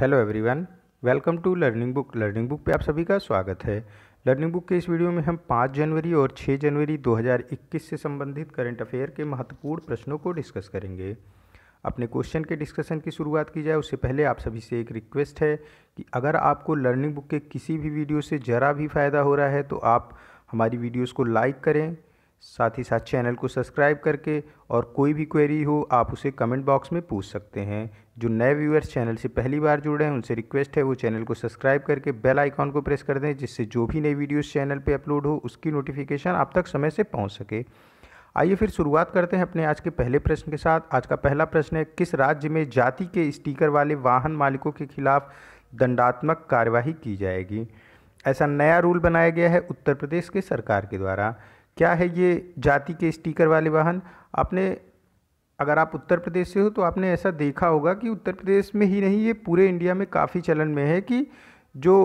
hello everyone welcome to learning book learning book पे आप सभी का स्वागत है लर्निंग बुक के इस वीडियो में हम 5 जनवरी और 6 जनवरी 2021 से संबंधित करंट अफेयर के महत्वपूर्ण प्रश्नों को डिस्कस करेंगे अपने क्वेश्चन के डिस्कशन की शुरुआत की जाए उससे पहले आप सभी से एक रिक्वेस्ट है कि अगर आपको लर्निंग बुक के किसी भी वीडियो से ज़रा भी फ़ायदा हो रहा है तो आप हमारी वीडियोज़ को लाइक करें साथ ही साथ चैनल को सब्सक्राइब करके और कोई भी क्वेरी हो आप उसे कमेंट बॉक्स में पूछ सकते हैं जो नए व्यूअर्स चैनल से पहली बार जुड़े हैं उनसे रिक्वेस्ट है वो चैनल को सब्सक्राइब करके बेल आइकॉन को प्रेस कर दें जिससे जो भी नई वीडियोस चैनल पे अपलोड हो उसकी नोटिफिकेशन आप तक समय से पहुँच सके आइए फिर शुरुआत करते हैं अपने आज के पहले प्रश्न के साथ आज का पहला प्रश्न है किस राज्य में जाति के स्टीकर वाले वाहन मालिकों के खिलाफ दंडात्मक कार्यवाही की जाएगी ऐसा नया रूल बनाया गया है उत्तर प्रदेश के सरकार के द्वारा क्या है ये जाति के स्टिकर वाले वाहन आपने अगर आप उत्तर प्रदेश से हो तो आपने ऐसा देखा होगा कि उत्तर प्रदेश में ही नहीं ये पूरे इंडिया में काफ़ी चलन में है कि जो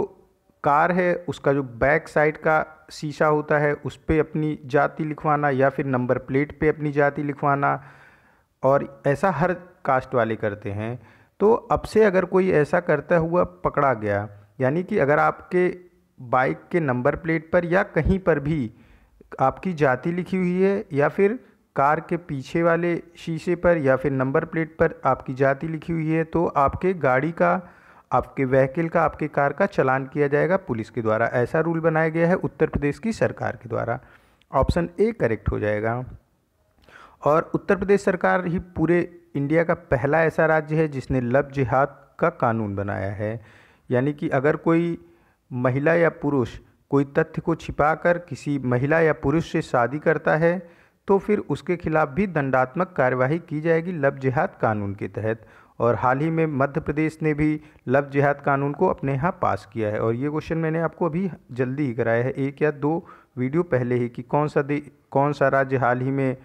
कार है उसका जो बैक साइड का शीशा होता है उस पर अपनी जाति लिखवाना या फिर नंबर प्लेट पे अपनी जाति लिखवाना और ऐसा हर कास्ट वाले करते हैं तो अब से अगर कोई ऐसा करता हुआ पकड़ा गया यानी कि अगर आपके बाइक के नंबर प्लेट पर या कहीं पर भी आपकी जाति लिखी हुई है या फिर कार के पीछे वाले शीशे पर या फिर नंबर प्लेट पर आपकी जाति लिखी हुई है तो आपके गाड़ी का आपके व्हीकल का आपके कार का चलान किया जाएगा पुलिस के द्वारा ऐसा रूल बनाया गया है उत्तर प्रदेश की सरकार के द्वारा ऑप्शन ए करेक्ट हो जाएगा और उत्तर प्रदेश सरकार ही पूरे इंडिया का पहला ऐसा राज्य है जिसने लव जिहाद का कानून बनाया है यानी कि अगर कोई महिला या पुरुष कोई तथ्य को छिपाकर किसी महिला या पुरुष से शादी करता है तो फिर उसके खिलाफ भी दंडात्मक कार्यवाही की जाएगी लव जिहाद कानून के तहत और हाल ही में मध्य प्रदेश ने भी लव जिहाद कानून को अपने यहाँ पास किया है और ये क्वेश्चन मैंने आपको अभी जल्दी ही कराया है एक या दो वीडियो पहले ही कि कौन सा दे कौन सा राज्य हाल ही में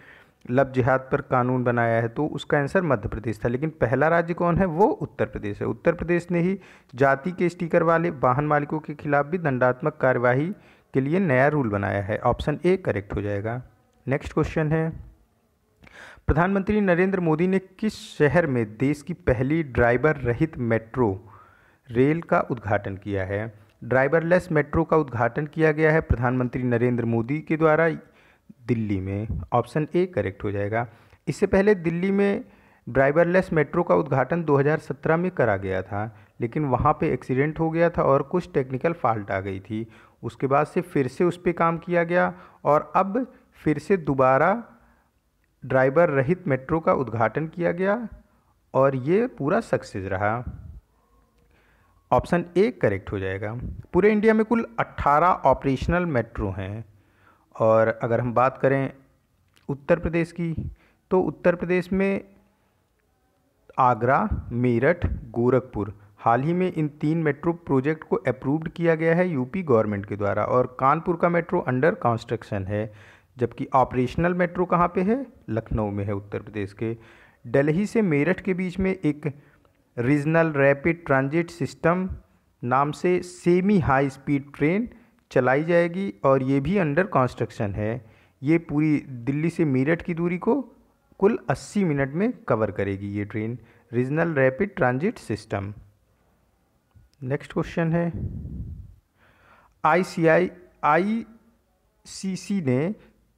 लब जिहाद पर कानून बनाया है तो उसका आंसर मध्य प्रदेश था लेकिन पहला राज्य कौन है वो उत्तर प्रदेश है उत्तर प्रदेश ने ही जाति के स्टिकर वाले वाहन मालिकों के खिलाफ भी दंडात्मक कार्यवाही के लिए नया रूल बनाया है ऑप्शन ए करेक्ट हो जाएगा नेक्स्ट क्वेश्चन है प्रधानमंत्री नरेंद्र मोदी ने किस शहर में देश की पहली ड्राइवर रहित मेट्रो रेल का उद्घाटन किया है ड्राइवरलेस मेट्रो का उद्घाटन किया गया है प्रधानमंत्री नरेंद्र मोदी के द्वारा दिल्ली में ऑप्शन ए करेक्ट हो जाएगा इससे पहले दिल्ली में ड्राइवरलेस मेट्रो का उद्घाटन 2017 में करा गया था लेकिन वहाँ पे एक्सीडेंट हो गया था और कुछ टेक्निकल फॉल्ट आ गई थी उसके बाद से फिर से उस पर काम किया गया और अब फिर से दोबारा ड्राइवर रहित मेट्रो का उद्घाटन किया गया और ये पूरा सक्सेस रहा ऑप्शन ए करेक्ट हो जाएगा पूरे इंडिया में कुल 18 ऑपरेशनल मेट्रो हैं और अगर हम बात करें उत्तर प्रदेश की तो उत्तर प्रदेश में आगरा मेरठ गोरखपुर हाल ही में इन तीन मेट्रो प्रोजेक्ट को अप्रूव्ड किया गया है यूपी गवर्नमेंट के द्वारा और कानपुर का मेट्रो अंडर कंस्ट्रक्शन है जबकि ऑपरेशनल मेट्रो कहाँ पे है लखनऊ में है उत्तर प्रदेश के दिल्ली से मेरठ के बीच में एक रीजनल रैपिड ट्रांजिट सिस्टम नाम से सेमी हाई स्पीड ट्रेन चलाई जाएगी और ये भी अंडर कंस्ट्रक्शन है ये पूरी दिल्ली से मेरठ की दूरी को कुल 80 मिनट में कवर करेगी ये train regional rapid transit system next question है आईसीआई आईसीसी ने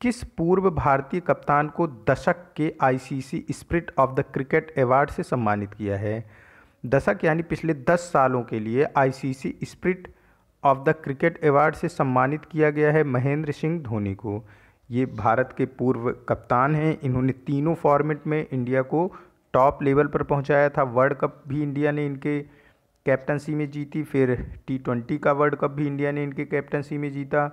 किस पूर्व भारतीय कप्तान को दशक के ICC spirit of the cricket award से सम्मानित किया है दशक यानी पिछले दस सालों के लिए ICC spirit of the cricket award से सम्मानित किया गया है महेंद्र सिंह धोनी को ये भारत के पूर्व कप्तान हैं इन्होंने तीनों फॉर्मेट में इंडिया को टॉप लेवल पर पहुंचाया था वर्ल्ड कप भी इंडिया ने इनके कैप्टनसी में जीती फिर टी ट्वेंटी का वर्ल्ड कप भी इंडिया ने इनके कैप्टनसी में जीता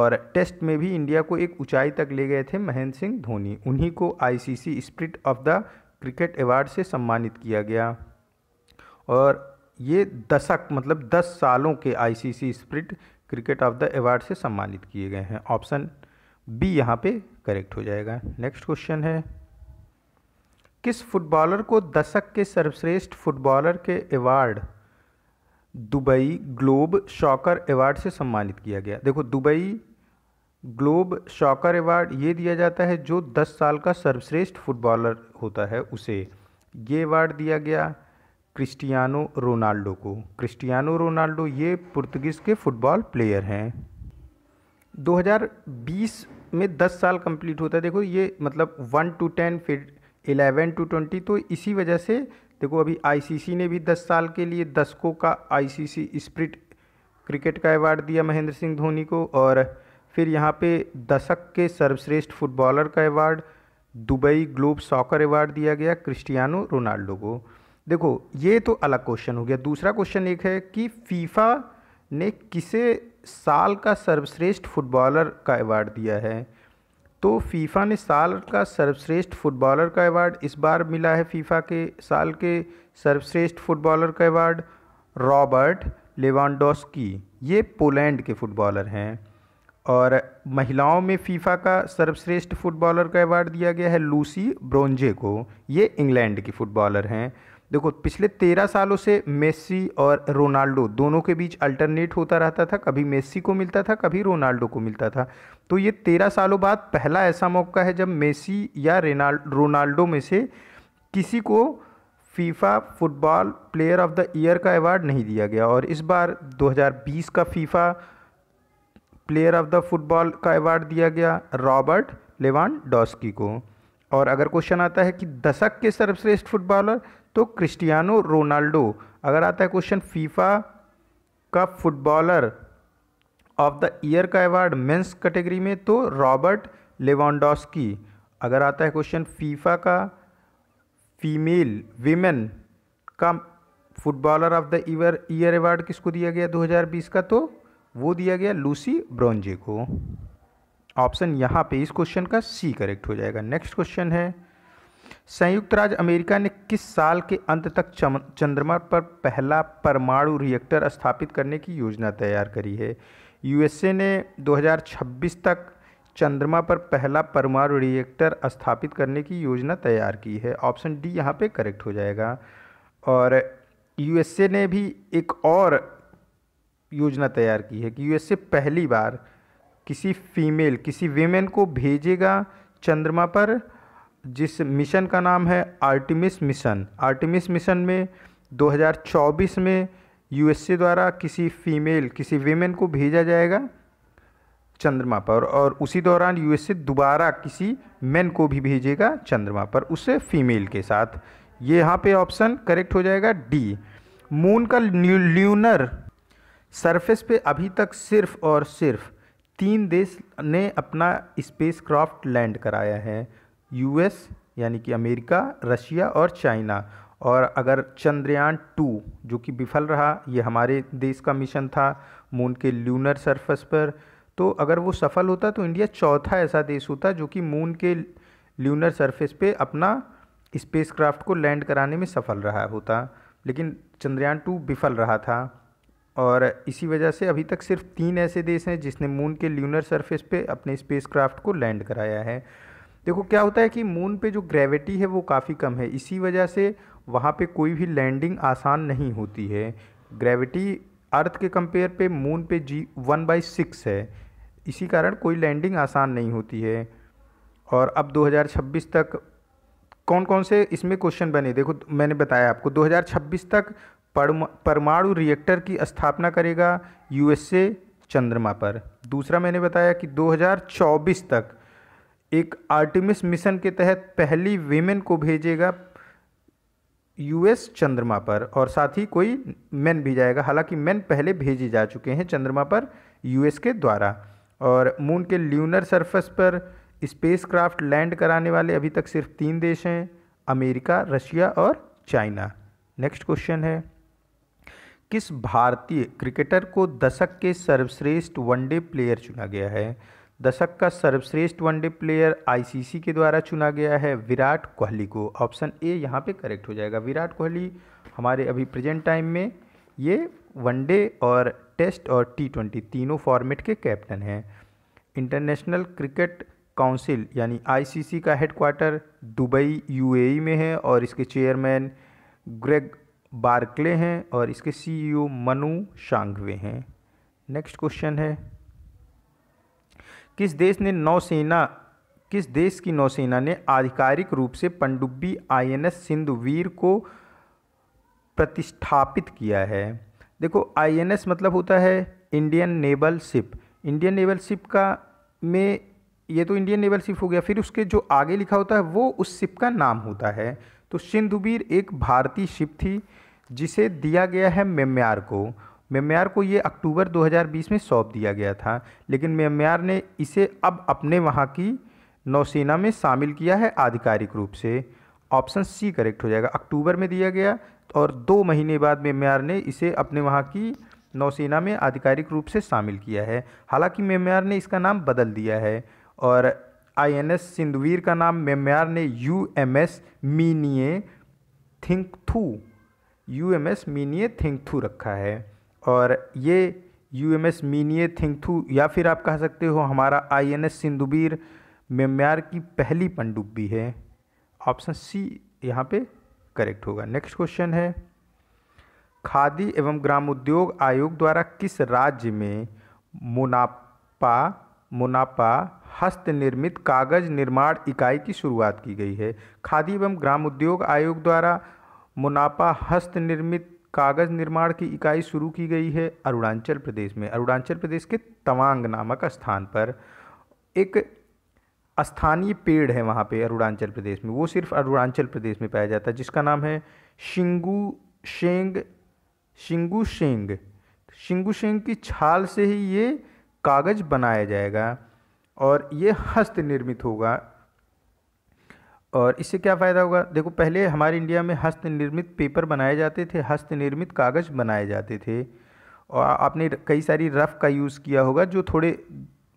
और टेस्ट में भी इंडिया को एक ऊंचाई तक ले गए थे महेंद्र सिंह धोनी उन्हीं को ICC spirit of the cricket award से सम्मानित किया गया और ये दशक मतलब दस सालों के ICC spirit cricket of the award से सम्मानित किए गए हैं ऑप्शन बी यहाँ पे करेक्ट हो जाएगा नेक्स्ट क्वेश्चन है किस फुटबॉलर को दशक के सर्वश्रेष्ठ फुटबॉलर के award Dubai globe soccer award से सम्मानित किया गया देखो दुबई ग्लोब शॉकर अवार्ड ये दिया जाता है जो 10 साल का सर्वश्रेष्ठ फुटबॉलर होता है उसे ये अवार्ड दिया गया क्रिस्टियानो रोनाल्डो को क्रिस्टियानो रोनाल्डो ये पुर्तगीज़ के फुटबॉल प्लेयर हैं 2020 में 10 साल कंप्लीट होता है देखो ये मतलब 1 टू 10 फिर 11 टू 20 तो इसी वजह से देखो अभी आईसीसी ने भी 10 साल के लिए दशकों का आईसीसी स्प्रिट क्रिकेट का अवार्ड दिया महेंद्र सिंह धोनी को और फिर यहाँ पे दशक के सर्वश्रेष्ठ फुटबॉलर का award Dubai globe soccer award दिया गया क्रिस्टियानो रोनाल्डो को देखो ये तो अलग क्वेश्चन हो गया दूसरा क्वेश्चन एक है कि फीफा ने किसे साल का सर्वश्रेष्ठ फुटबॉलर का अवार्ड दिया है तो फीफा ने साल का सर्वश्रेष्ठ फुटबॉलर का अवार्ड इस बार मिला है फीफा के साल के सर्वश्रेष्ठ फुटबॉलर का अवार्ड रॉबर्ट लेवानडोस्की ये पोलैंड के फुटबॉलर हैं और महिलाओं में फीफा का सर्वश्रेष्ठ फुटबॉलर का अवार्ड दिया गया है लूसी ब्रोंजे को ये इंग्लैंड की फुटबॉलर हैं देखो पिछले तेरह सालों से मेसी और रोनाल्डो दोनों के बीच अल्टरनेट होता रहता था कभी मेसी को मिलता था कभी रोनाल्डो को मिलता था तो ये तेरह सालों बाद पहला ऐसा मौका है जब मेसी या रोनाल्डो में से किसी को FIFA football player of the year का अवार्ड नहीं दिया गया और इस बार 2020 का FIFA player of the football का अवार्ड दिया गया रॉबर्ट लेवान डॉस्की को और अगर क्वेश्चन आता है कि दशक के सर्वश्रेष्ठ फुटबॉलर तो क्रिस्टियानो रोनाल्डो अगर आता है क्वेश्चन फीफा का फुटबॉलर ऑफ द ईयर का अवार्ड मेंस कैटेगरी में तो रॉबर्ट लेवानडोस्की अगर आता है क्वेश्चन फीफा का फीमेल वीमेन का footballer of the year year award किसको दिया गया 2020 का तो वो दिया गया लूसी ब्रॉन्जे को ऑप्शन यहाँ पे इस क्वेश्चन का सी करेक्ट हो जाएगा नेक्स्ट क्वेश्चन है संयुक्त राज्य अमेरिका ने किस साल के अंत तक चंद्रमा पर पहला परमाणु रिएक्टर स्थापित करने की योजना तैयार करी है यूएसए ने 2026 तक चंद्रमा पर पहला परमाणु रिएक्टर स्थापित करने की योजना तैयार की है ऑप्शन डी यहाँ पे करेक्ट हो जाएगा और यूएसए ने भी एक और योजना तैयार की है कि यूएसए पहली बार किसी फीमेल किसी वेमेन को भेजेगा चंद्रमा पर जिस मिशन का नाम है आर्टिमिस मिशन आर्टिमिस मिशन में 2024 में यूएसए द्वारा किसी फीमेल किसी वीमेन को भेजा जाएगा चंद्रमा पर और उसी दौरान यूएसए दोबारा किसी मैन को भी भेजेगा चंद्रमा पर उसे फीमेल के साथ ये यहाँ पे ऑप्शन करेक्ट हो जाएगा डी मून का ल्यूनर सरफेस पे अभी तक सिर्फ और सिर्फ तीन देश ने अपना स्पेसक्राफ्ट लैंड कराया है यूएस यानी कि अमेरिका रशिया और चाइना और अगर चंद्रयान टू जो कि विफल रहा ये हमारे देश का मिशन था मून के ल्यूनर सरफेस पर तो अगर वो सफल होता तो इंडिया चौथा ऐसा देश होता जो कि मून के ल्यूनर सरफेस पे अपना स्पेसक्राफ्ट को लैंड कराने में सफल रहा होता लेकिन चंद्रयान टू विफल रहा था और इसी वजह से अभी तक सिर्फ तीन ऐसे देश हैं जिसने मून के ल्यूनर सरफेस पे अपने स्पेसक्राफ्ट को लैंड कराया है देखो क्या होता है कि मून पे जो ग्रेविटी है वो काफ़ी कम है इसी वजह से वहाँ पे कोई भी लैंडिंग आसान नहीं होती है ग्रेविटी अर्थ के कंपेयर पे मून पे जी वन बाई सिक्स है इसी कारण कोई लैंडिंग आसान नहीं होती है और अब 2026 तक कौन कौन से इसमें क्वेश्चन बने देखो मैंने बताया आपको 2026 तक परमाणु रिएक्टर की स्थापना करेगा यूएसए चंद्रमा पर दूसरा मैंने बताया कि 2024 तक एक आर्टिमिस मिशन के तहत पहली वीमेन को भेजेगा यूएस चंद्रमा पर और साथ ही कोई मैन भी जाएगा हालांकि मैन पहले भेजे जा चुके हैं चंद्रमा पर यूएस के द्वारा और मून के ल्यूनर सरफेस पर स्पेसक्राफ्ट लैंड कराने वाले अभी तक सिर्फ तीन देश हैं अमेरिका रशिया और चाइना नेक्स्ट क्वेश्चन है किस भारतीय क्रिकेटर को दशक के सर्वश्रेष्ठ वनडे प्लेयर चुना गया है दशक का सर्वश्रेष्ठ वनडे प्लेयर आईसीसी के द्वारा चुना गया है विराट कोहली को ऑप्शन ए यहाँ पे करेक्ट हो जाएगा विराट कोहली हमारे अभी प्रेजेंट टाइम में ये वनडे और टेस्ट और टी ट्वेंटी तीनों फॉर्मेट के कैप्टन हैं इंटरनेशनल क्रिकेट काउंसिल यानी आईसीसी का हेडक्वार्टर दुबई यूएई e में है और इसके चेयरमैन ग्रेग बार्कले हैं और इसके सीईओ e मनु शांघवे हैं नेक्स्ट क्वेश्चन है किस देश ने नौसेना किस देश की नौसेना ने आधिकारिक रूप से पनडुब्बी आईएनएस सिंधुवीर को प्रतिष्ठापित किया है देखो आईएनएस मतलब होता है Indian naval ship Indian naval ship का में ये तो इंडियन नेवल शिप हो गया फिर उसके जो आगे लिखा होता है वो उस शिप का नाम होता है तो सिंधुवीर एक भारतीय शिप थी जिसे दिया गया है मेम्यार को म्यांमार को ये अक्टूबर 2020 में सौंप दिया गया था लेकिन म्यांमार ने इसे अब अपने वहाँ की नौसेना में शामिल किया है आधिकारिक रूप से ऑप्शन सी करेक्ट हो जाएगा अक्टूबर में दिया गया और दो महीने बाद म्यांमार ने इसे अपने वहाँ की नौसेना में आधिकारिक रूप से शामिल किया है हालांकि म्यांमार ने इसका नाम बदल दिया है और आईएनएस सिंधुवीर का नाम म्यांमार ने यू एम एस मीनिए थिंक यू एम एस मीनिए थू रखा है और ये U M S Minye Theinkhathu या फिर आप कह सकते हो हमारा आई एन एस सिंधुबीर मेम्यार की पहली पनडुब्बी है ऑप्शन सी यहाँ पे करेक्ट होगा नेक्स्ट क्वेश्चन है खादी एवं ग्राम उद्योग आयोग द्वारा किस राज्य में मुनापा मुनापा हस्त निर्मित कागज़ निर्माण इकाई की शुरुआत की गई है खादी एवं ग्राम उद्योग आयोग द्वारा मुनापा हस्त निर्मित कागज़ निर्माण की इकाई शुरू की गई है अरुणाचल प्रदेश में अरुणाचल प्रदेश के तवांग नामक स्थान पर एक स्थानीय पेड़ है वहाँ पे अरुणाचल प्रदेश में वो सिर्फ अरुणाचल प्रदेश में पाया जाता है जिसका नाम है शिंगू शेंग शिंगू शेंग शिंगू शेंग की छाल से ही ये कागज़ बनाया जाएगा और ये हस्त निर्मित होगा और इससे क्या फ़ायदा होगा देखो पहले हमारे इंडिया में हस्त निर्मित पेपर बनाए जाते थे हस्त निर्मित कागज़ बनाए जाते थे और आपने कई सारी रफ़ का यूज़ किया होगा जो थोड़े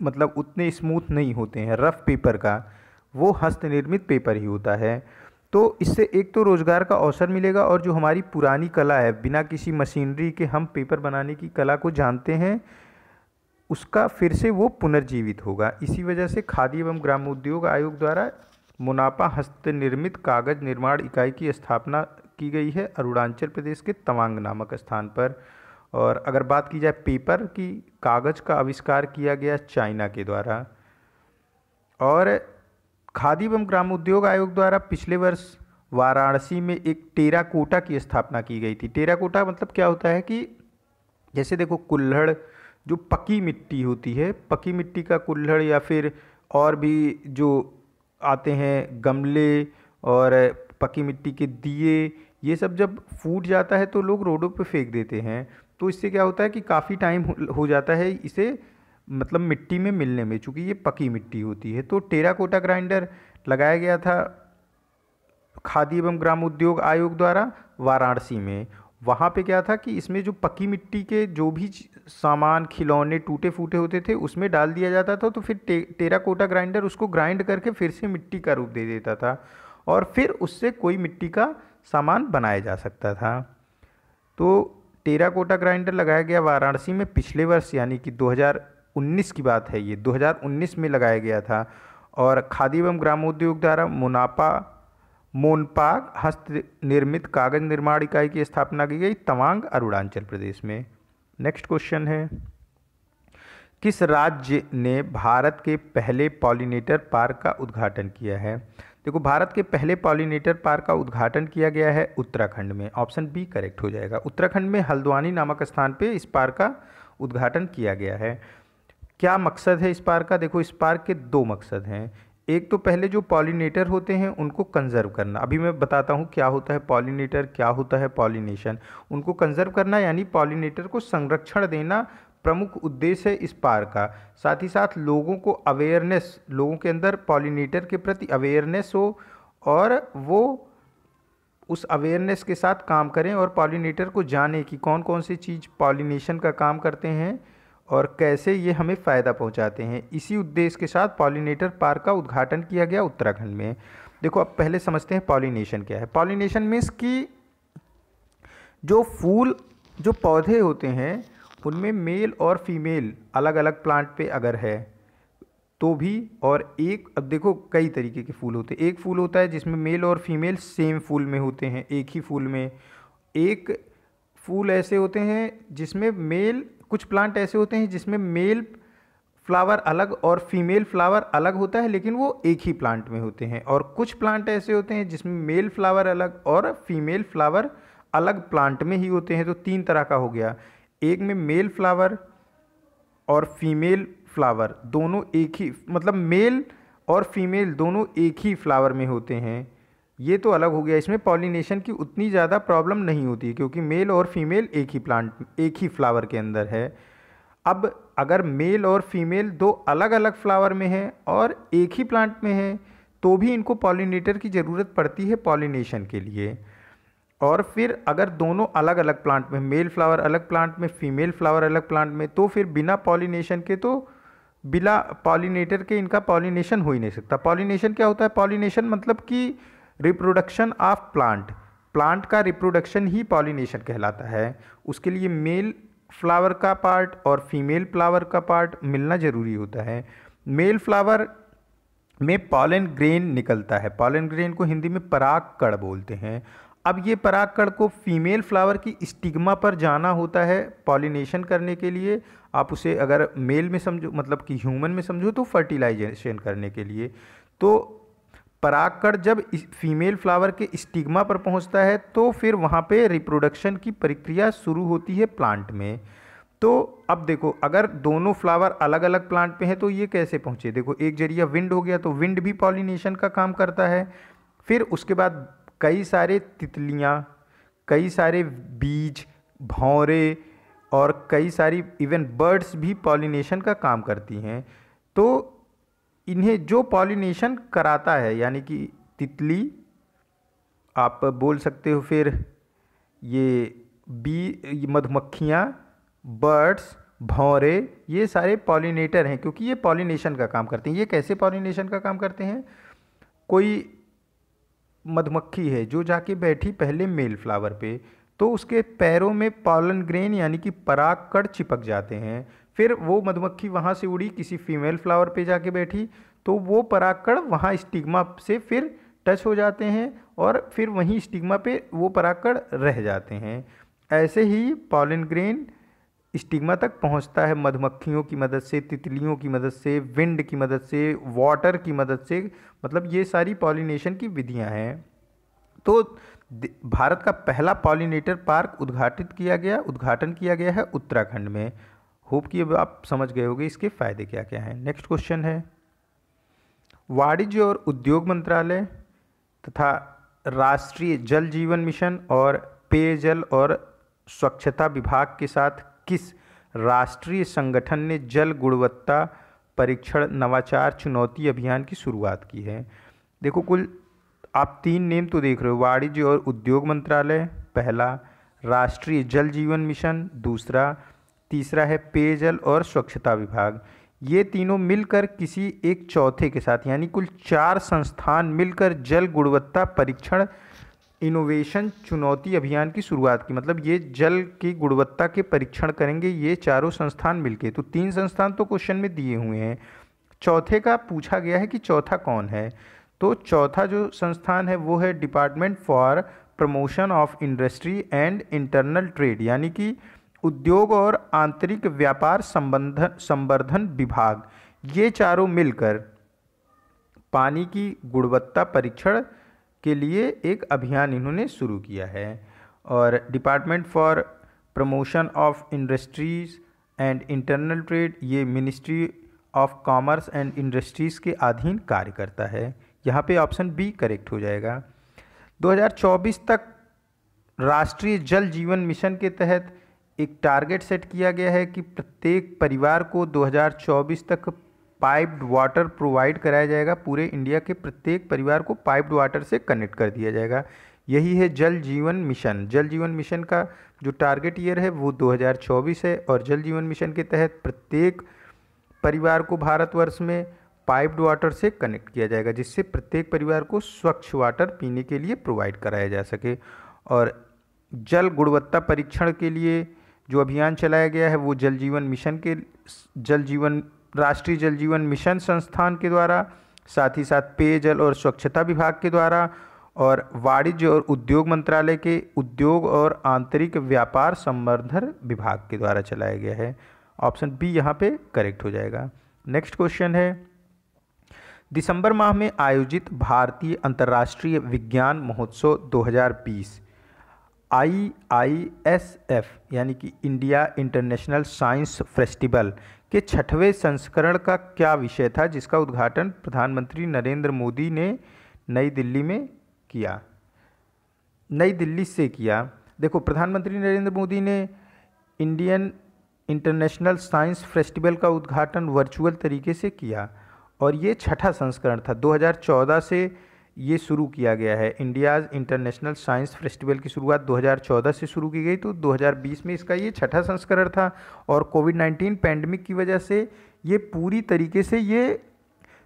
मतलब उतने स्मूथ नहीं होते हैं रफ़ पेपर का वो हस्त निर्मित पेपर ही होता है तो इससे एक तो रोज़गार का अवसर मिलेगा और जो हमारी पुरानी कला है बिना किसी मशीनरी के हम पेपर बनाने की कला को जानते हैं उसका फिर से वो पुनर्जीवित होगा इसी वजह से खादी एवं ग्रामोद्योग आयोग द्वारा मुनापा हस्त निर्मित कागज निर्माण इकाई की स्थापना की गई है अरुणाचल प्रदेश के तवांग नामक स्थान पर और अगर बात की जाए पेपर की कागज़ का आविष्कार किया गया चाइना के द्वारा और खादी एवं ग्राम उद्योग आयोग द्वारा पिछले वर्ष वाराणसी में एक टेराकोटा की स्थापना की गई थी टेराकोटा मतलब क्या होता है कि जैसे देखो कुल्हड़ जो पकी मिट्टी होती है पकी मिट्टी का कुल्हड़ या फिर और भी जो आते हैं गमले और पकी मिट्टी के दिए ये सब जब फूट जाता है तो लोग रोडों पे फेंक देते हैं तो इससे क्या होता है कि काफ़ी टाइम हो जाता है इसे मतलब मिट्टी में मिलने में चूँकि ये पकी मिट्टी होती है तो टेराकोटा ग्राइंडर लगाया गया था खादी एवं ग्राम उद्योग आयोग द्वारा वाराणसी में वहाँ पे क्या था कि इसमें जो पक्की मिट्टी के जो भी सामान खिलौने टूटे फूटे होते थे उसमें डाल दिया जाता था तो फिर टे, टेरा कोटा ग्राइंडर उसको ग्राइंड करके फिर से मिट्टी का रूप दे देता था और फिर उससे कोई मिट्टी का सामान बनाया जा सकता था तो टेरा कोटा ग्राइंडर लगाया गया वाराणसी में पिछले वर्ष यानी कि 2019 की बात है ये 2019 में लगाया गया था और खादी एवं ग्रामोद्योग द्वारा मुनाफा मोनपाग हस्त निर्मित कागज निर्माण इकाई की स्थापना की गई तवांग अरुणाचल प्रदेश में नेक्स्ट क्वेश्चन है किस राज्य ने भारत के पहले पॉलिनेटर पार्क का उद्घाटन किया है देखो भारत के पहले पॉलिनेटर पार्क का उद्घाटन किया गया है उत्तराखंड में ऑप्शन बी करेक्ट हो जाएगा उत्तराखंड में हल्द्वानी नामक स्थान पे इस पार्क का उद्घाटन किया गया है क्या मकसद है इस पार्क का देखो इस पार्क के दो मकसद हैं एक तो पहले जो पॉलिनेटर होते हैं उनको कंजर्व करना अभी मैं बताता हूँ क्या होता है पॉलिनेटर क्या होता है पॉलिनेशन उनको कंजर्व करना यानी पॉलिनेटर को संरक्षण देना प्रमुख उद्देश्य है इस पार का साथ ही साथ लोगों को अवेयरनेस लोगों के अंदर पॉलिनेटर के प्रति अवेयरनेस हो और वो उस अवेयरनेस के साथ काम करें और पॉलिनेटर को जाने कि कौन कौन सी चीज़ पॉलिनेशन का काम करते हैं और कैसे ये हमें फ़ायदा पहुंचाते हैं इसी उद्देश्य के साथ पॉलिनेटर पार्क का उद्घाटन किया गया उत्तराखंड में देखो अब पहले समझते हैं पॉलिनेशन क्या है पॉलिनेशन मीन्स कि जो फूल जो पौधे होते हैं उनमें मेल और फीमेल अलग अलग प्लांट पे अगर है तो भी और एक अब देखो कई तरीके के फूल होते हैं एक फूल होता है जिसमें मेल और फीमेल सेम फूल में होते हैं एक ही फूल में एक फूल ऐसे होते हैं जिसमें मेल कुछ प्लांट ऐसे होते हैं जिसमें मेल फ्लावर अलग और फीमेल फ्लावर अलग होता है लेकिन वो एक ही प्लांट में होते हैं और कुछ प्लांट ऐसे होते हैं जिसमें मेल फ्लावर अलग और फीमेल फ्लावर अलग प्लांट में ही होते हैं तो तीन तरह का हो गया एक में मेल फ्लावर और फीमेल फ्लावर दोनों एक ही मतलब मेल और फीमेल दोनों एक ही फ्लावर में होते हैं ये तो अलग हो गया इसमें पॉलिनेशन की उतनी ज़्यादा प्रॉब्लम नहीं होती क्योंकि मेल और फीमेल एक ही प्लांट एक ही फ्लावर के अंदर है अब अगर मेल और फीमेल दो अलग अलग फ्लावर में है और एक ही प्लांट में है तो भी इनको पॉलिनेटर की ज़रूरत पड़ती है पॉलिनेशन के लिए और फिर अगर दोनों अलग अलग प्लांट में मेल फ्लावर अलग प्लांट में फीमेल फ्लावर अलग प्लांट में तो फिर बिना पॉलिनेशन के तो बिना पॉलिनेटर के इनका पॉलिनेशन हो ही नहीं सकता पॉलिनेशन क्या होता है पॉलिनेशन मतलब कि रिप्रोडक्शन ऑफ प्लांट प्लांट का रिप्रोडक्शन ही पॉलिनेशन कहलाता है उसके लिए मेल फ्लावर का पार्ट और फीमेल फ्लावर का पार्ट मिलना ज़रूरी होता है मेल फ्लावर में पॉलन ग्रेन निकलता है पॉलन ग्रेन को हिंदी में पराग कड़ बोलते हैं अब ये पराग कड़ को फीमेल फ्लावर की स्टिग्मा पर जाना होता है पॉलिनेशन करने के लिए आप उसे अगर मेल में समझो मतलब कि ह्यूमन में समझो तो फर्टिलाइजेशन करने के लिए तो परागकण जब फीमेल फ्लावर के स्टिग्मा पर पहुंचता है तो फिर वहाँ पे रिप्रोडक्शन की प्रक्रिया शुरू होती है प्लांट में तो अब देखो अगर दोनों फ्लावर अलग अलग प्लांट पे हैं तो ये कैसे पहुँचे देखो एक जरिया विंड हो गया तो विंड भी पॉलिनेशन का काम करता है फिर उसके बाद कई सारे तितलियाँ कई सारे बीज भौरे और कई सारी इवन बर्ड्स भी पॉलिनेशन का काम करती हैं तो इन्हें जो पॉलिनेशन कराता है यानी कि तितली आप बोल सकते हो फिर ये बी मधुमक्खियाँ बर्ड्स भौरे ये सारे पॉलिनेटर हैं क्योंकि ये पॉलिनेशन का काम करते हैं ये कैसे पॉलिनेशन का काम करते हैं कोई मधुमक्खी है जो जाके बैठी पहले मेल फ्लावर पे तो उसके पैरों में पॉलन ग्रेन यानी कि पराग कड़ चिपक जाते हैं फिर वो मधुमक्खी वहाँ से उड़ी किसी फीमेल फ्लावर पे जाके बैठी तो वो परागकण वहाँ स्टिग्मा से फिर टच हो जाते हैं और फिर वहीं स्टिग्मा पे वो परागकण रह जाते हैं ऐसे ही पॉलिन ग्रेन स्टिग्मा तक पहुँचता है मधुमक्खियों की मदद से तितलियों की मदद से विंड की मदद से वाटर की मदद से मतलब ये सारी पॉलिनेशन की विधियाँ हैं तो भारत का पहला पॉलिनेटर पार्क उद्घाटित किया गया उद्घाटन किया गया है उत्तराखंड में होप कि अब आप समझ गए होगे इसके फ़ायदे क्या क्या हैं नेक्स्ट क्वेश्चन है वाणिज्य और उद्योग मंत्रालय तथा राष्ट्रीय जल जीवन मिशन और पेयजल और स्वच्छता विभाग के साथ किस राष्ट्रीय संगठन ने जल गुणवत्ता परीक्षण नवाचार चुनौती अभियान की शुरुआत की है देखो कुल आप तीन नेम तो देख रहे हो वाणिज्य और उद्योग मंत्रालय पहला राष्ट्रीय जल जीवन मिशन दूसरा तीसरा है पेयजल और स्वच्छता विभाग ये तीनों मिलकर किसी एक चौथे के साथ यानी कुल चार संस्थान मिलकर जल गुणवत्ता परीक्षण इनोवेशन चुनौती अभियान की शुरुआत की मतलब ये जल की गुणवत्ता के परीक्षण करेंगे ये चारों संस्थान मिलके तो तीन संस्थान तो क्वेश्चन में दिए हुए हैं चौथे का पूछा गया है कि चौथा कौन है तो चौथा जो संस्थान है वो है department for promotion of industry and internal trade यानी कि उद्योग और आंतरिक व्यापार संबंधन संवर्धन विभाग ये चारों मिलकर पानी की गुणवत्ता परीक्षण के लिए एक अभियान इन्होंने शुरू किया है और department for promotion of industries and internal trade ये ministry of commerce and industries के अधीन कार्य करता है यहाँ पे ऑप्शन बी करेक्ट हो जाएगा 2024 तक राष्ट्रीय जल जीवन मिशन के तहत एक टारगेट सेट किया गया है कि प्रत्येक परिवार को 2024 तक पाइप्ड वाटर प्रोवाइड कराया जाएगा पूरे इंडिया के प्रत्येक परिवार को पाइप्ड वाटर से कनेक्ट कर दिया जाएगा यही है जल जीवन मिशन जल जीवन मिशन का जो टारगेट ईयर है वो 2024 है और जल जीवन मिशन के तहत प्रत्येक परिवार को भारतवर्ष में पाइप्ड वाटर से कनेक्ट किया जाएगा जिससे प्रत्येक परिवार को स्वच्छ वाटर पीने के लिए प्रोवाइड कराया जा सके और जल गुणवत्ता परीक्षण के लिए जो अभियान चलाया गया है वो जल जीवन मिशन के जल जीवन राष्ट्रीय जल जीवन मिशन संस्थान के द्वारा साथ ही साथ पेयजल और स्वच्छता विभाग के द्वारा और वाणिज्य और उद्योग मंत्रालय के उद्योग और आंतरिक व्यापार संवर्धन विभाग के द्वारा चलाया गया है ऑप्शन बी यहाँ पे करेक्ट हो जाएगा नेक्स्ट क्वेश्चन है दिसंबर माह में आयोजित भारतीय अंतर्राष्ट्रीय विज्ञान महोत्सव 2020 आई आई एस एफ यानी कि इंडिया इंटरनेशनल साइंस फेस्टिवल के छठवें संस्करण का क्या विषय था जिसका उद्घाटन प्रधानमंत्री नरेंद्र मोदी ने नई दिल्ली में किया नई दिल्ली से किया देखो प्रधानमंत्री नरेंद्र मोदी ने इंडियन इंटरनेशनल साइंस फेस्टिवल का उद्घाटन वर्चुअल तरीके से किया और ये छठा संस्करण था 2014 से ये शुरू किया गया है इंडियाज़ इंटरनेशनल साइंस फेस्टिवल की शुरुआत 2014 से शुरू की गई तो 2020 में इसका ये छठा संस्करण था और कोविड 19 पैंडमिक की वजह से ये पूरी तरीके से ये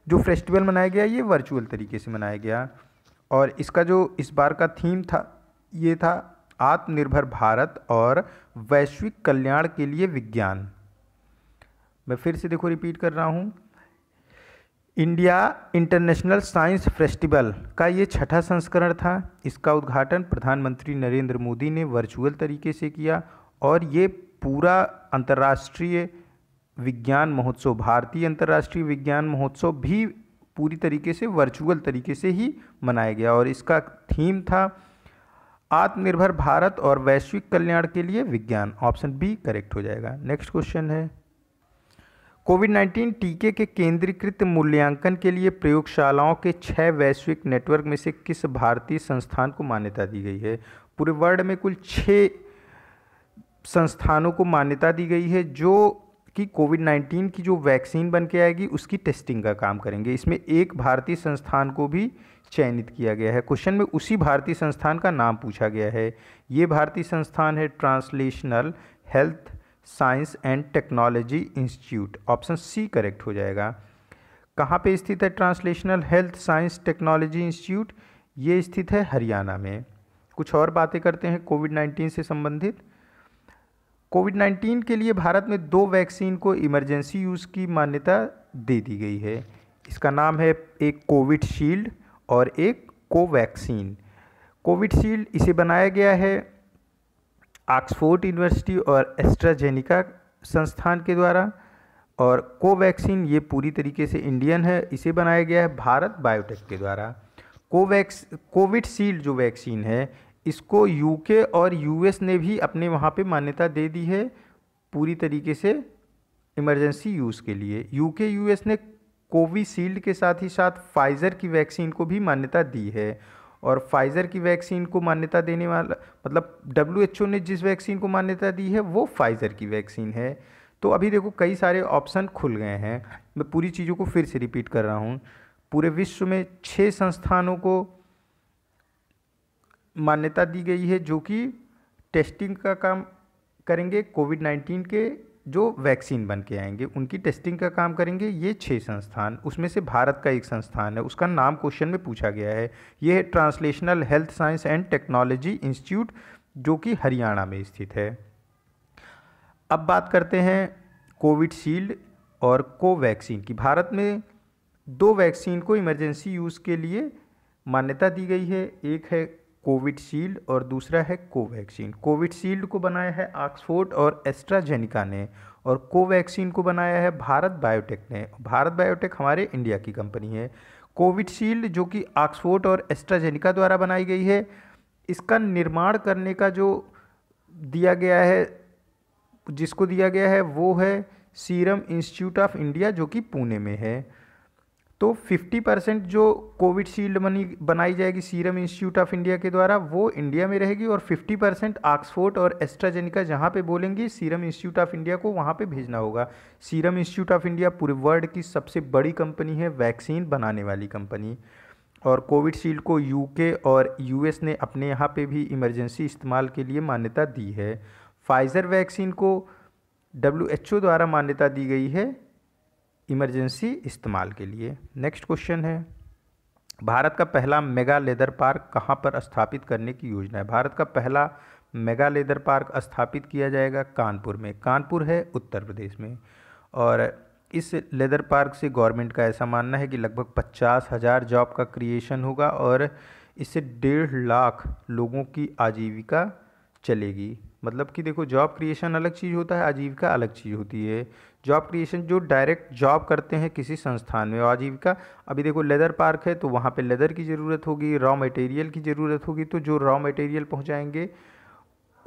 जो फेस्टिवल मनाया गया ये वर्चुअल तरीके से मनाया गया और इसका जो इस बार का थीम था ये था आत्मनिर्भर भारत और वैश्विक कल्याण के लिए विज्ञान मैं फिर से देखो रिपीट कर रहा हूँ इंडिया इंटरनेशनल साइंस फेस्टिवल का ये छठा संस्करण था इसका उद्घाटन प्रधानमंत्री नरेंद्र मोदी ने वर्चुअल तरीके से किया और ये पूरा अंतर्राष्ट्रीय विज्ञान महोत्सव भारतीय अंतर्राष्ट्रीय विज्ञान महोत्सव भी पूरी तरीके से वर्चुअल तरीके से ही मनाया गया और इसका थीम था आत्मनिर्भर भारत और वैश्विक कल्याण के लिए विज्ञान ऑप्शन बी करेक्ट हो जाएगा नेक्स्ट क्वेश्चन है कोविड 19 टीके के केंद्रीकृत मूल्यांकन के लिए प्रयोगशालाओं के छः वैश्विक नेटवर्क में से किस भारतीय संस्थान को मान्यता दी गई है पूरे वर्ल्ड में कुल छः संस्थानों को मान्यता दी गई है जो कि कोविड 19 की जो वैक्सीन बन के आएगी उसकी टेस्टिंग का काम करेंगे इसमें एक भारतीय संस्थान को भी चयनित किया गया है क्वेश्चन में उसी भारतीय संस्थान का नाम पूछा गया है ये भारतीय संस्थान है translational health science and technology institute option C correct हो जाएगा कहाँ पे स्थित है translational health science technology institute ये स्थित है हरियाणा में कुछ और बातें करते हैं कोविड नाइन्टीन से संबंधित कोविड नाइन्टीन के लिए भारत में दो वैक्सीन को इमरजेंसी यूज़ की मान्यता दे दी गई है इसका नाम है एक कोविडशील्ड और एक कोवैक्सीन कोविडशील्ड इसे बनाया गया है ऑक्सफोर्ड यूनिवर्सिटी और एस्ट्राजेनिका संस्थान के द्वारा और कोवैक्सीन ये पूरी तरीके से इंडियन है इसे बनाया गया है भारत बायोटेक के द्वारा कोवैक्स कोविडशील्ड जो वैक्सीन है इसको यूके और यूएस ने भी अपने वहाँ पे मान्यता दे दी है पूरी तरीके से इमरजेंसी यूज़ के लिए यूके यूएस ने कोविशील्ड के साथ ही साथ फाइज़र की वैक्सीन को भी मान्यता दी है और फाइज़र की वैक्सीन को मान्यता देने वाला मतलब डब्ल्यू ने जिस वैक्सीन को मान्यता दी है वो फाइज़र की वैक्सीन है तो अभी देखो कई सारे ऑप्शन खुल गए हैं मैं पूरी चीज़ों को फिर से रिपीट कर रहा हूँ पूरे विश्व में छः संस्थानों को मान्यता दी गई है जो कि टेस्टिंग का काम करेंगे कोविड नाइन्टीन के जो वैक्सीन बन के आएंगे उनकी टेस्टिंग का काम करेंगे ये छः संस्थान उसमें से भारत का एक संस्थान है उसका नाम क्वेश्चन में पूछा गया है ये है translational health science and technology institute जो कि हरियाणा में स्थित है अब बात करते हैं कोविडशील्ड और कोवैक्सीन की भारत में दो वैक्सीन को इमरजेंसी यूज़ के लिए मान्यता दी गई है एक है कोविडशील्ड और दूसरा है कोवैक्सीन कोविडशील्ड को बनाया है ऑक्सफोर्ड और एस्ट्राजेनिका ने और कोवैक्सीन को बनाया है भारत बायोटेक ने भारत बायोटेक हमारे इंडिया की कंपनी है कोविडशील्ड जो कि ऑक्सफोर्ड और एस्ट्राजेनिका द्वारा बनाई गई है इसका निर्माण करने का जो दिया गया है जिसको दिया गया है वो है सीरम इंस्टीट्यूट ऑफ इंडिया जो कि पुणे में है तो 50 परसेंट जो कोविड शील्ड मनी बनाई जाएगी सीरम इंस्टीट्यूट ऑफ इंडिया के द्वारा वो इंडिया में रहेगी और 50 परसेंट ऑक्सफोर्ड और एस्ट्राजेनिका जहाँ पे बोलेंगी सीरम इंस्टीट्यूट ऑफ इंडिया को वहाँ पे भेजना होगा सीरम इंस्टीट्यूट ऑफ इंडिया पूरे वर्ल्ड की सबसे बड़ी कंपनी है वैक्सीन बनाने वाली कंपनी और कोविड शील्ड को यूके और यूएस ने अपने यहाँ पे भी इमरजेंसी इस्तेमाल के लिए मान्यता दी है फाइज़र वैक्सीन को डब्ल्यू द्वारा मान्यता दी गई है इमरजेंसी इस्तेमाल के लिए नेक्स्ट क्वेश्चन है भारत का पहला मेगा लेदर पार्क कहाँ पर स्थापित करने की योजना है भारत का पहला मेगा लेदर पार्क स्थापित किया जाएगा कानपुर में कानपुर है उत्तर प्रदेश में और इस लेदर पार्क से गवर्नमेंट का ऐसा मानना है कि लगभग पचास हज़ार जॉब का क्रिएशन होगा और इससे डेढ़ लाख लोगों की आजीविका चलेगी मतलब कि देखो जॉब क्रिएशन अलग चीज़ होता है आजीविका अलग चीज़ होती है जॉब क्रिएशन जो डायरेक्ट जॉब करते हैं किसी संस्थान में आजीविका अभी देखो लेदर पार्क है तो वहाँ पे लेदर की ज़रूरत होगी रॉ मटेरियल की ज़रूरत होगी तो जो रॉ मटेरियल पहुँचाएंगे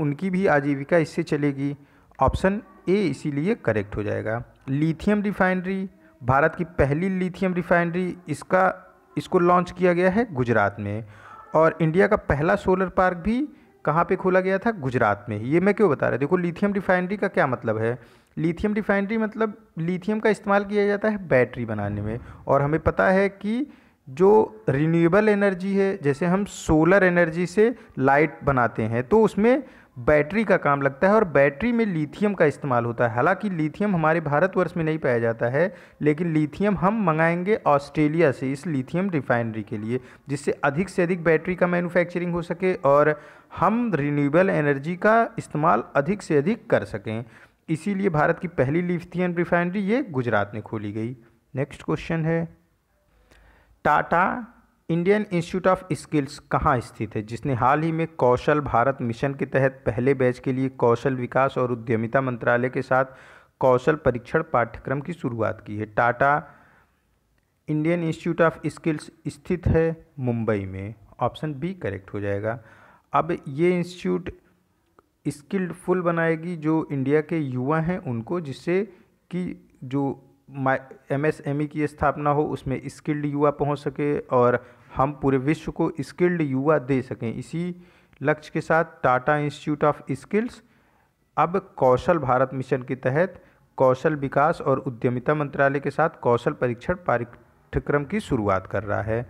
उनकी भी आजीविका इससे चलेगी ऑप्शन ए इसीलिए करेक्ट हो जाएगा लिथियम रिफाइनरी भारत की पहली लिथियम रिफाइनरी इसका इसको लॉन्च किया गया है गुजरात में और इंडिया का पहला सोलर पार्क भी कहाँ पे खोला गया था गुजरात में ये मैं क्यों बता रहा देखो लिथियम रिफाइनरी का क्या मतलब है लिथियम रिफाइनरी मतलब लिथियम का इस्तेमाल किया जाता है बैटरी बनाने में और हमें पता है कि जो रिन्यूएबल एनर्जी है जैसे हम सोलर एनर्जी से लाइट बनाते हैं तो उसमें बैटरी का काम लगता है और बैटरी में लिथियम का इस्तेमाल होता है हालांकि लिथियम हमारे भारतवर्ष में नहीं पाया जाता है लेकिन लिथियम हम मंगाएंगे ऑस्ट्रेलिया से इस लिथियम रिफाइनरी के लिए जिससे अधिक से अधिक बैटरी का मैन्युफैक्चरिंग हो सके और हम रिन्यूएबल एनर्जी का इस्तेमाल अधिक से अधिक कर सकें इसीलिए भारत की पहली लिफ्थियन रिफाइनरी ये गुजरात में खोली गई नेक्स्ट क्वेश्चन है Tata Indian institute of skills कहाँ स्थित है जिसने हाल ही में कौशल भारत मिशन के तहत पहले बैच के लिए कौशल विकास और उद्यमिता मंत्रालय के साथ कौशल परीक्षण पाठ्यक्रम की शुरुआत की है Tata Indian institute of skills स्थित है मुंबई में ऑप्शन बी करेक्ट हो जाएगा अब ये इंस्टीट्यूट स्किल्डफुल बनाएगी जो इंडिया के युवा हैं उनको जिससे कि जो एमएसएमई एम ई की स्थापना हो उसमें स्किल्ड युवा पहुंच सके और हम पूरे विश्व को स्किल्ड युवा दे सकें इसी लक्ष्य के साथ टाटा इंस्टीट्यूट ऑफ स्किल्स अब कौशल भारत मिशन के तहत कौशल विकास और उद्यमिता मंत्रालय के साथ कौशल परीक्षण पाठ्यक्रम की शुरुआत कर रहा है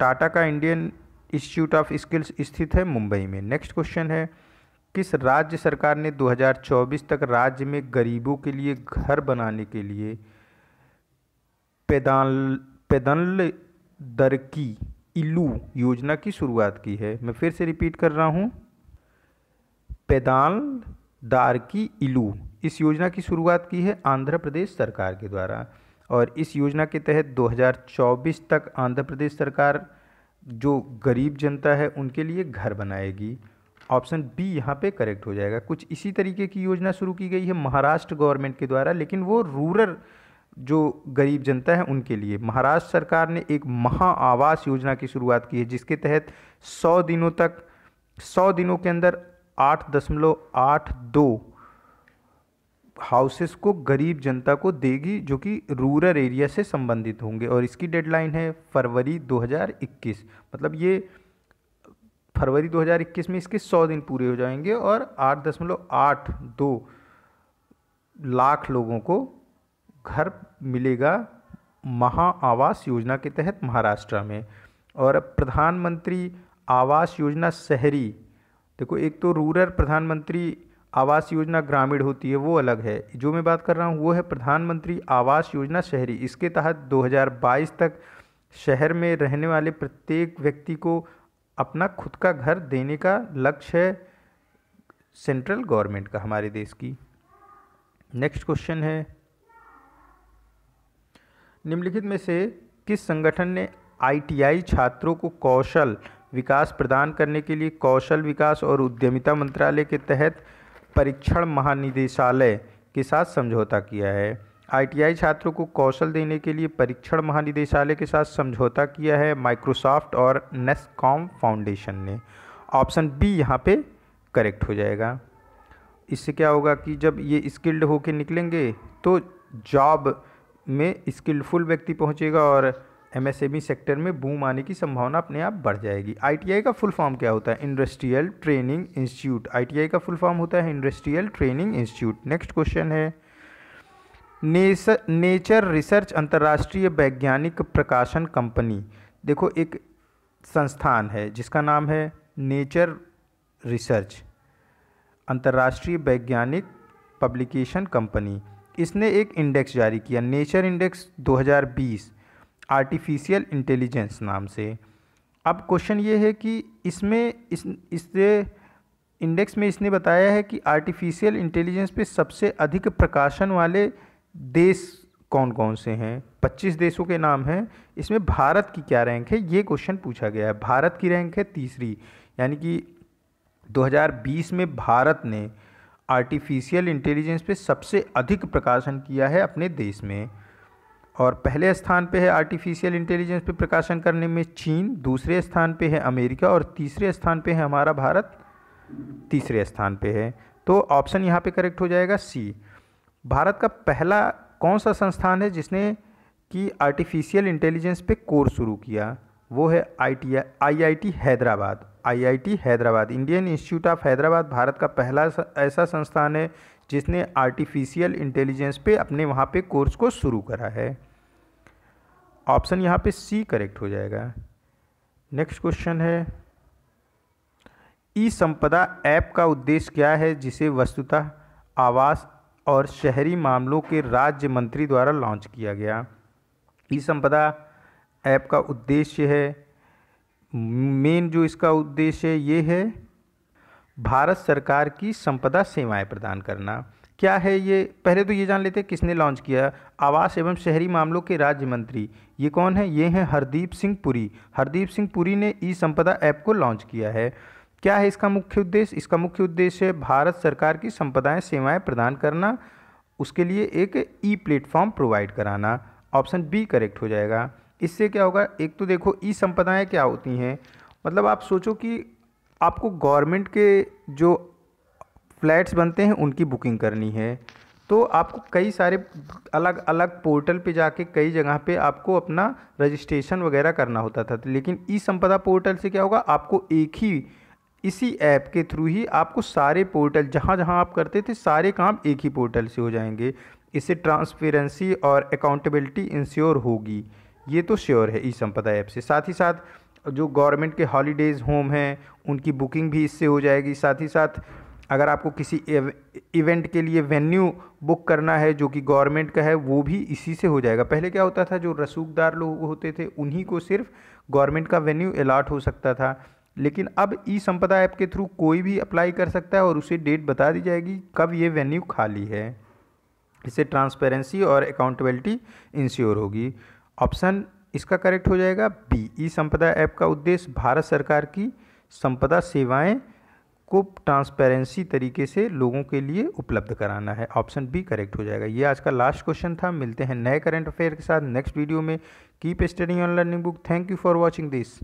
टाटा का इंडियन इंस्टीट्यूट ऑफ स्किल्स स्थित है मुंबई में नेक्स्ट क्वेश्चन है किस राज्य सरकार ने 2024 तक राज्य में गरीबों के लिए घर बनाने के लिए पैदान पैदल दर की इल्लू योजना की शुरुआत की है मैं फिर से रिपीट कर रहा हूँ पैदान दार की इलू इस योजना की शुरुआत की है आंध्र प्रदेश सरकार के द्वारा और इस योजना के तहत 2024 तक आंध्र प्रदेश सरकार जो गरीब जनता है उनके लिए घर बनाएगी ऑप्शन बी यहाँ पे करेक्ट हो जाएगा कुछ इसी तरीके की योजना शुरू की गई है महाराष्ट्र गवर्नमेंट के द्वारा लेकिन वो रूरल जो गरीब जनता है उनके लिए महाराष्ट्र सरकार ने एक महा आवास योजना की शुरुआत की है जिसके तहत सौ दिनों तक सौ दिनों के अंदर आठ दशमलव आठ दो हाउसेस को गरीब जनता को देगी जो कि रूरल एरिया से संबंधित होंगे और इसकी डेडलाइन है फरवरी 2021 मतलब ये फरवरी 2021 में इसके 100 दिन पूरे हो जाएंगे और 8.82 लाख लोगों को घर मिलेगा महा आवास योजना के तहत महाराष्ट्र में और प्रधानमंत्री आवास योजना शहरी देखो एक तो रूरल प्रधानमंत्री आवास योजना ग्रामीण होती है वो अलग है जो मैं बात कर रहा हूँ वो है प्रधानमंत्री आवास योजना शहरी इसके तहत 2022 तक शहर में रहने वाले प्रत्येक व्यक्ति को अपना खुद का घर देने का लक्ष्य है सेंट्रल गवर्नमेंट का हमारे देश की नेक्स्ट क्वेश्चन है निम्नलिखित में से किस संगठन ने आईटीआई छात्रों को कौशल विकास प्रदान करने के लिए कौशल विकास और उद्यमिता मंत्रालय के तहत परीक्षण महानिदेशालय के साथ समझौता किया है आईटीआई छात्रों को कौशल देने के लिए परीक्षण महानिदेशालय के साथ समझौता किया है माइक्रोसॉफ्ट और नेस्कॉम फाउंडेशन ने ऑप्शन बी यहाँ पे करेक्ट हो जाएगा इससे क्या होगा कि जब ये स्किल्ड होके निकलेंगे तो जॉब में स्किल्डफुल व्यक्ति पहुँचेगा और एमएसएमई सेक्टर में बूम आने की संभावना अपने आप बढ़ जाएगी आईटीआई का फुल फॉर्म क्या होता है इंडस्ट्रियल ट्रेनिंग इंस्टीट्यूट आईटीआई का फुल फॉर्म होता है industrial training institute next question है नेचर रिसर्च अंतर्राष्ट्रीय वैज्ञानिक प्रकाशन कंपनी देखो एक संस्थान है जिसका नाम है नेचर रिसर्च अंतर्राष्ट्रीय वैज्ञानिक पब्लिकेशन कंपनी इसने एक इंडेक्स जारी किया नेचर इंडेक्स 2020 आर्टिफिशियल इंटेलिजेंस नाम से अब क्वेश्चन ये है कि इसमें इस इससे इंडेक्स में इसने बताया है कि आर्टिफिशियल इंटेलिजेंस पे सबसे अधिक प्रकाशन वाले देश कौन कौन से हैं 25 देशों के नाम हैं इसमें भारत की क्या रैंक है ये क्वेश्चन पूछा गया है भारत की रैंक है तीसरी यानी कि 2020 में भारत ने आर्टिफिशियल इंटेलिजेंस पे सबसे अधिक प्रकाशन किया है अपने देश में और पहले स्थान पे है आर्टिफिशियल इंटेलिजेंस पे प्रकाशन करने में चीन दूसरे स्थान पे है अमेरिका और तीसरे स्थान पे है हमारा भारत तीसरे स्थान पे है तो ऑप्शन यहाँ पे करेक्ट हो जाएगा सी भारत का पहला कौन सा संस्थान है जिसने कि आर्टिफिशियल इंटेलिजेंस पे कोर्स शुरू किया वो है I IIT Hyderabad IIT Hyderabad Indian institute of Hyderabad भारत का पहला ऐसा संस्थान है जिसने आर्टिफिशियल इंटेलिजेंस पे अपने वहाँ पे कोर्स को शुरू करा है ऑप्शन यहाँ पे सी करेक्ट हो जाएगा नेक्स्ट क्वेश्चन है ई संपदा ऐप का उद्देश्य क्या है जिसे वस्तुतः आवास और शहरी मामलों के राज्य मंत्री द्वारा लॉन्च किया गया ई संपदा ऐप का उद्देश्य है मेन जो इसका उद्देश्य है ये है भारत सरकार की संपदा सेवाएं प्रदान करना क्या है ये पहले तो ये जान लेते हैं किसने लॉन्च किया आवास एवं शहरी मामलों के राज्य मंत्री ये कौन है ये हैं हरदीप सिंह पुरी हरदीप सिंह पुरी ने ई संपदा ऐप को लॉन्च किया है क्या है इसका मुख्य उद्देश्य इसका मुख्य उद्देश्य है भारत सरकार की संपदाएं सेवाएं प्रदान करना उसके लिए एक ई प्लेटफॉर्म प्रोवाइड कराना ऑप्शन बी करेक्ट हो जाएगा इससे क्या होगा एक तो देखो ई संपदाएं क्या होती हैं मतलब आप सोचो कि आपको गवर्नमेंट के जो फ्लैट्स बनते हैं उनकी बुकिंग करनी है तो आपको कई सारे अलग अलग पोर्टल पे जाके कई जगह पे आपको अपना रजिस्ट्रेशन वगैरह करना होता था लेकिन ई संपदा पोर्टल से क्या होगा आपको एक ही इसी ऐप के थ्रू ही आपको सारे पोर्टल जहाँ जहाँ आप करते थे सारे काम एक ही पोर्टल से हो जाएंगे इससे ट्रांसपेरेंसी और अकाउंटेबिलिटी इंश्योर होगी ये तो श्योर है ई संपदा ऐप से साथ ही साथ जो गवर्नमेंट के हॉलीडेज़ होम हैं उनकी बुकिंग भी इससे हो जाएगी साथ ही साथ अगर आपको किसी इवेंट के लिए वेन्यू बुक करना है जो कि गवर्नमेंट का है वो भी इसी से हो जाएगा पहले क्या होता था जो रसूखदार लोग होते थे उन्हीं को सिर्फ गवर्नमेंट का वेन्यू अलाट हो सकता था लेकिन अब ई संपदा ऐप के थ्रू कोई भी अप्लाई कर सकता है और उसे डेट बता दी जाएगी कब ये वेन्यू खाली है इससे ट्रांसपेरेंसी और अकाउंटेबिलिटी इंश्योर होगी ऑप्शन इसका करेक्ट हो जाएगा बी ई संपदा ऐप का उद्देश्य भारत सरकार की संपदा सेवाएं को ट्रांसपेरेंसी तरीके से लोगों के लिए उपलब्ध कराना है ऑप्शन बी करेक्ट हो जाएगा ये आज का लास्ट क्वेश्चन था मिलते हैं नए करंट अफेयर के साथ नेक्स्ट वीडियो में keep study on learning book thank you for watching this